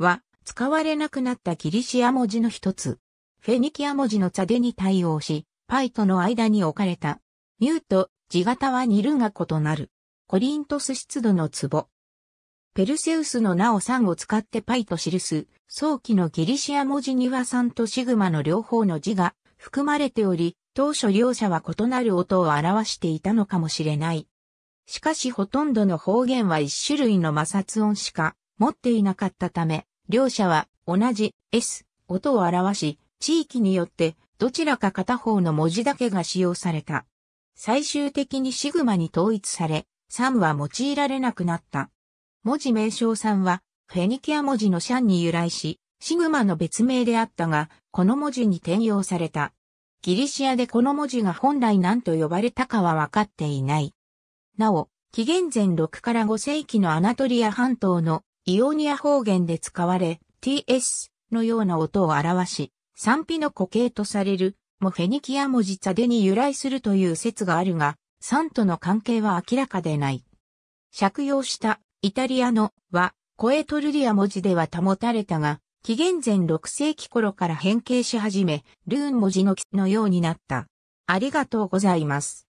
は使われなくなったギリシア文字の一つ。フェニキア文字のザデに対応し、パイとの間に置かれた。ミュート、字型はニルが異なる。コリントス湿度の壺。ペルセウスの名を3を使ってパイと記す、早期のギリシア文字には3とシグマの両方の字が含まれており、当初両者は異なる音を表していたのかもしれない。しかしほとんどの方言は一種類の摩擦音しか持っていなかったため、両者は同じ S 音を表し、地域によってどちらか片方の文字だけが使用された。最終的にシグマに統一され、サンは用いられなくなった。文字名称サンは、フェニキア文字のシャンに由来し、シグマの別名であったが、この文字に転用された。ギリシアでこの文字が本来何と呼ばれたかは分かっていない。なお、紀元前6から5世紀のアナトリア半島のイオニア方言で使われ、ts のような音を表し、賛否の固形とされる、もフェニキア文字ザデに由来するという説があるが、ンとの関係は明らかでない。借用したイタリアのは、コエトルリア文字では保たれたが、紀元前6世紀頃から変形し始め、ルーン文字ののようになった。ありがとうございます。